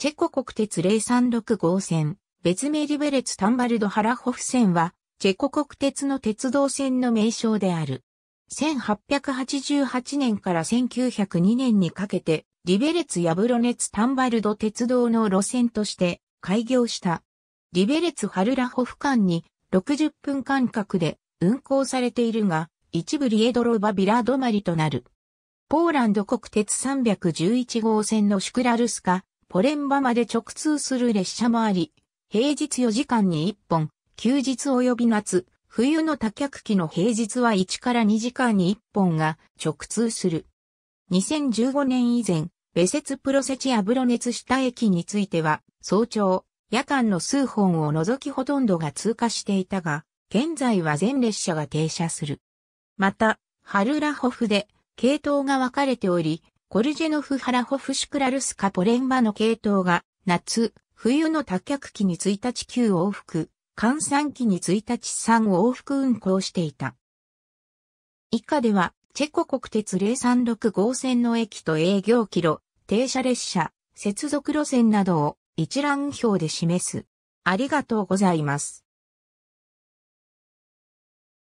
チェコ国鉄036号線、別名リベレツ・タンバルド・ハラホフ線は、チェコ国鉄の鉄道線の名称である。1888年から1902年にかけて、リベレツ・ヤブロネツ・タンバルド鉄道の路線として開業した。リベレツ・ハルラホフ間に60分間隔で運行されているが、一部リエドロバビラ止まりとなる。ポーランド国鉄311号線のシュクラルスカ、ポレンバまで直通する列車もあり、平日4時間に1本、休日及び夏、冬の多客期の平日は1から2時間に1本が直通する。2015年以前、別設プロセチアブロネシ下駅については、早朝、夜間の数本を除きほとんどが通過していたが、現在は全列車が停車する。また、ハルラホフで、系統が分かれており、コルジェノフハラホフシュクラルスカポレンバの系統が、夏、冬の多脚機に1日9往復、換算機に1日3往復運行していた。以下では、チェコ国鉄036号線の駅と営業キロ、停車列車、接続路線などを一覧表で示す。ありがとうございます。